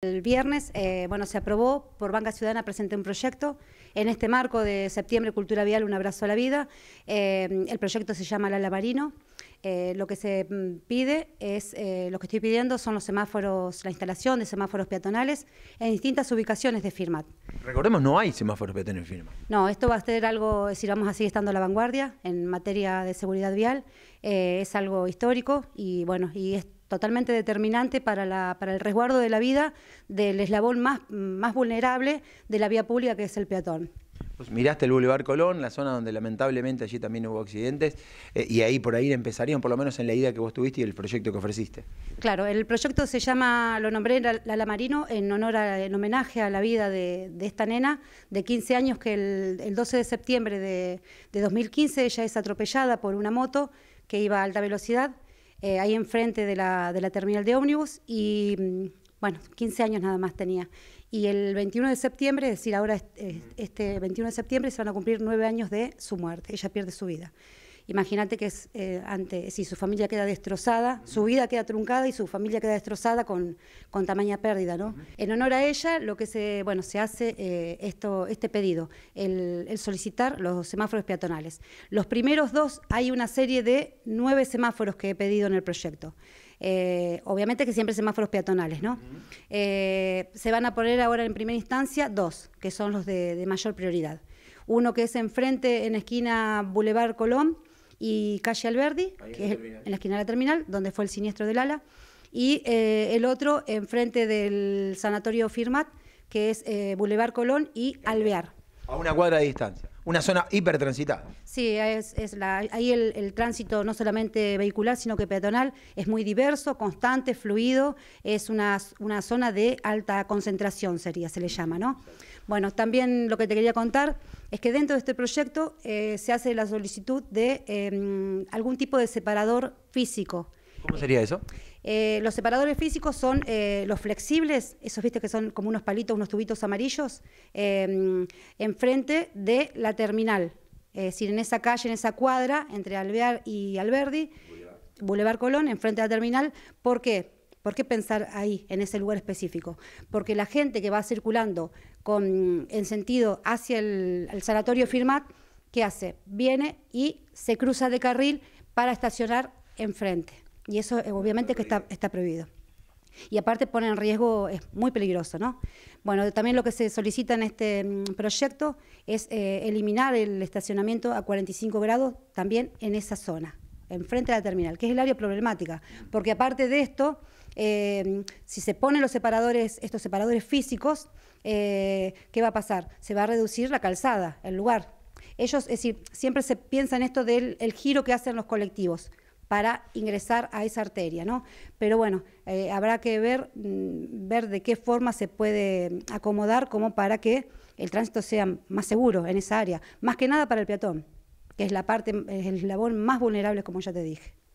El viernes, eh, bueno, se aprobó por Banca Ciudadana presente un proyecto en este marco de septiembre Cultura Vial, un abrazo a la vida. Eh, el proyecto se llama La Marino. Eh, lo que se mm, pide es, lo que estoy pidiendo son los semáforos, la instalación de semáforos peatonales en distintas ubicaciones de Firmat. Recordemos, no hay semáforos peatonales en Firmat. No, esto va a ser algo, es vamos a seguir estando a la vanguardia en materia de seguridad vial. es algo histórico y bueno, y es totalmente determinante para, el resguardo de la vida del eslabón más, vulnerable de la vía pública, que es el peatón. Pues miraste el Boulevard Colón, la zona donde lamentablemente allí también hubo accidentes, eh, y ahí por ahí empezarían, por lo menos en la idea que vos tuviste y el proyecto que ofreciste. Claro, el proyecto se llama, lo nombré Lala Marino, en honor en homenaje a la vida de, esta nena de 15 años que el, 12 de septiembre de 2015 ella es atropellada por una moto que iba a alta velocidad eh, ahí enfrente de la, de la terminal de ómnibus y, mm, bueno, 15 años nada más tenía. Y el 21 de septiembre, es decir, ahora este 21 de septiembre se van a cumplir nueve años de su muerte, ella pierde su vida. Imagínate que es eh, si su familia queda destrozada, su vida queda truncada y su familia queda destrozada con, con tamaña pérdida, ¿no? En honor a ella, lo que se, bueno, se hace eh, esto, este pedido, el, solicitar los semáforos peatonales. Los primeros dos, hay una serie de nueve semáforos que he pedido en el proyecto. Eh, obviamente que siempre semáforos peatonales, ¿no? se van a poner ahora en primera instancia dos, que son los de, de mayor prioridad uno que es enfrente en esquina Boulevard Colón y calle Alberdi, que es en la esquina de la terminal, donde fue el siniestro del ala, y eh, el otro enfrente del sanatorio Firmat, que es eh, Boulevard Colón y Alvear. A una cuadra de distancia. Una zona hipertransitada. Sí, es, ahí el, tránsito no solamente vehicular, sino que peatonal es muy diverso, constante, fluido. Es una, zona de alta concentración, sería, se le llama, ¿no? Bueno, también lo que te quería contar es que dentro de este proyecto eh, se hace la solicitud de em, algún tipo de separador físico ¿Cómo sería eso? Eh, los separadores físicos son eh, los flexibles, esos viste que son como unos palitos, unos tubitos amarillos, em, enfrente de la terminal. Es decir, en esa calle, en esa cuadra, entre Alvear y Alberdi, Boulevard, Colón, enfrente de la terminal. ¿Por qué? ¿Por qué pensar ahí, en ese lugar específico? Porque la gente que va circulando con, en sentido hacia el, el sanatorio Firmat, ¿qué hace? Viene y se cruza de carril para estacionar enfrente. Y eso eh, obviamente que está, prohibido. Y aparte pone en riesgo, es muy peligroso, ¿no? Bueno, también lo que se solicita en este mm, proyecto es eh, eliminar el estacionamiento a 45 grados también en esa zona, enfrente de la terminal, que es el área problemática, porque aparte de esto, eh, si se ponen los separadores, estos separadores físicos, ¿qué va a pasar? Se va a reducir la calzada, el lugar. Ellos, es decir, siempre se piensa en esto del giro que hacen los colectivos para ingresar a esa arteria, ¿no? Pero bueno, eh, habrá que ver, mm, ver de qué forma se puede mm, acomodar como para que el tránsito sea más seguro en esa área, más que nada para el peatón, que es la parte, el eslabón más vulnerable, como ya te dije.